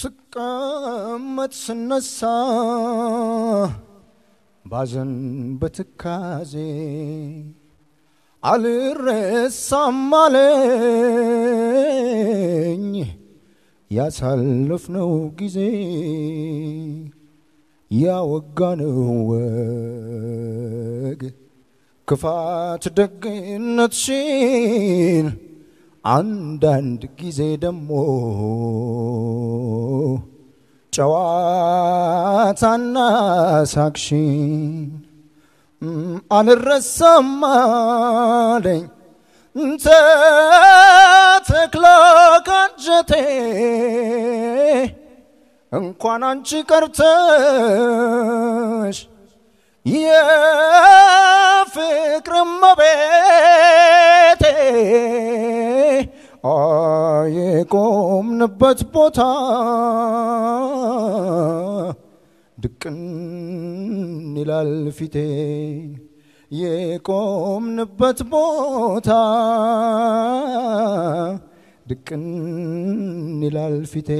ስቀመጥ ስነሳ ባዘን በትካዜ አልረሳም አለኝ ያሳለፍነው ጊዜ ያወጋነው ወግ ክፋት ደግነት ሲን! አንዳንድ ጊዜ ደሞ! ጨዋታና ሳቅሽ አልረሳም አለኝ ተተክላ እንኳን አንቺ ቀርተሽ የቆምንበት ቦታ ድቅን ይላል ፊቴ የቆምንበት ቦታ ድቅን ይላል ፊቴ